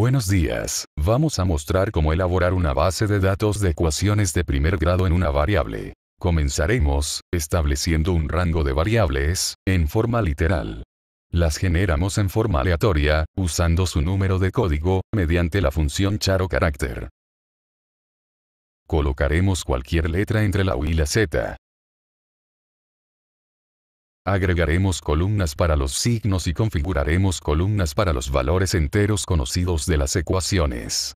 Buenos días, vamos a mostrar cómo elaborar una base de datos de ecuaciones de primer grado en una variable. Comenzaremos, estableciendo un rango de variables, en forma literal. Las generamos en forma aleatoria, usando su número de código, mediante la función charo carácter. Colocaremos cualquier letra entre la U y la Z, Agregaremos columnas para los signos y configuraremos columnas para los valores enteros conocidos de las ecuaciones.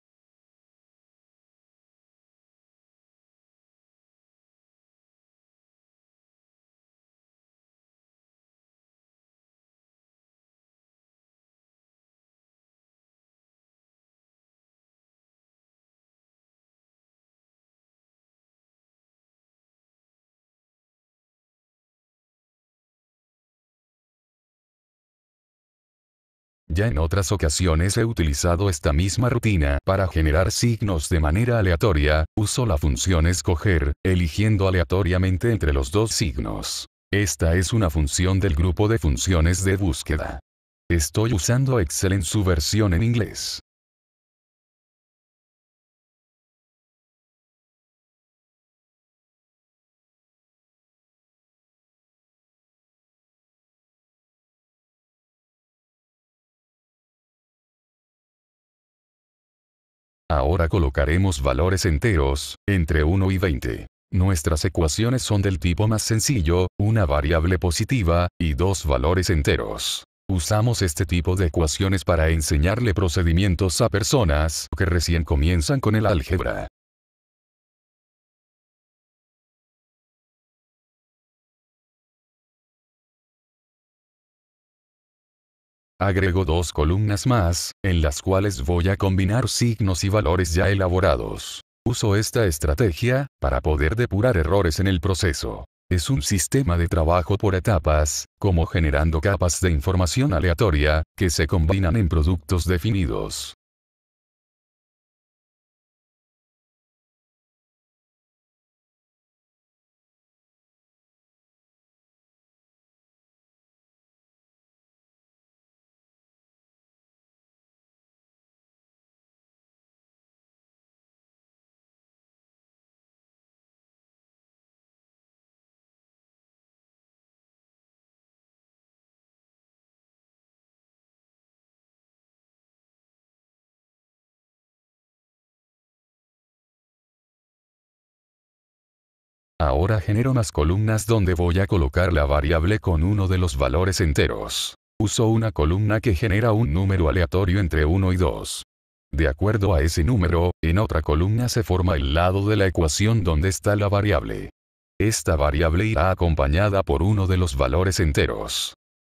Ya en otras ocasiones he utilizado esta misma rutina para generar signos de manera aleatoria, uso la función escoger, eligiendo aleatoriamente entre los dos signos. Esta es una función del grupo de funciones de búsqueda. Estoy usando Excel en su versión en inglés. Ahora colocaremos valores enteros, entre 1 y 20. Nuestras ecuaciones son del tipo más sencillo, una variable positiva, y dos valores enteros. Usamos este tipo de ecuaciones para enseñarle procedimientos a personas que recién comienzan con el álgebra. Agrego dos columnas más, en las cuales voy a combinar signos y valores ya elaborados. Uso esta estrategia, para poder depurar errores en el proceso. Es un sistema de trabajo por etapas, como generando capas de información aleatoria, que se combinan en productos definidos. Ahora genero más columnas donde voy a colocar la variable con uno de los valores enteros. Uso una columna que genera un número aleatorio entre 1 y 2. De acuerdo a ese número, en otra columna se forma el lado de la ecuación donde está la variable. Esta variable irá acompañada por uno de los valores enteros.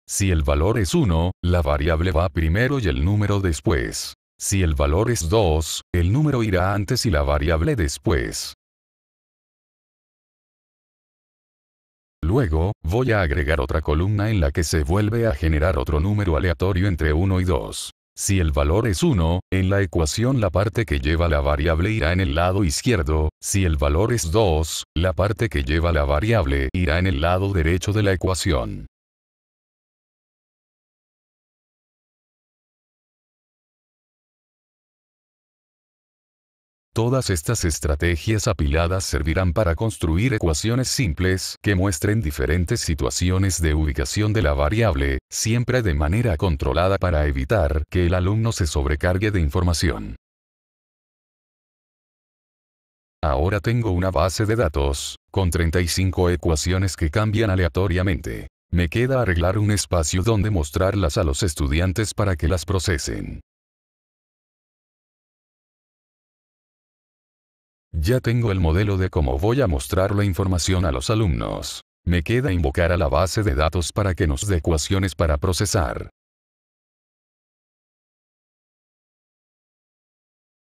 Si el valor es 1, la variable va primero y el número después. Si el valor es 2, el número irá antes y la variable después. Luego, voy a agregar otra columna en la que se vuelve a generar otro número aleatorio entre 1 y 2. Si el valor es 1, en la ecuación la parte que lleva la variable irá en el lado izquierdo, si el valor es 2, la parte que lleva la variable irá en el lado derecho de la ecuación. Todas estas estrategias apiladas servirán para construir ecuaciones simples que muestren diferentes situaciones de ubicación de la variable, siempre de manera controlada para evitar que el alumno se sobrecargue de información. Ahora tengo una base de datos, con 35 ecuaciones que cambian aleatoriamente. Me queda arreglar un espacio donde mostrarlas a los estudiantes para que las procesen. Ya tengo el modelo de cómo voy a mostrar la información a los alumnos. Me queda invocar a la base de datos para que nos dé ecuaciones para procesar.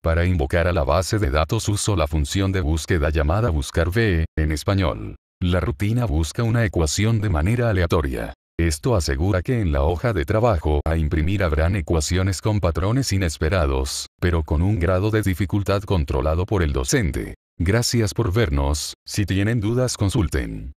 Para invocar a la base de datos uso la función de búsqueda llamada buscar en español. La rutina busca una ecuación de manera aleatoria. Esto asegura que en la hoja de trabajo a imprimir habrán ecuaciones con patrones inesperados, pero con un grado de dificultad controlado por el docente. Gracias por vernos, si tienen dudas consulten.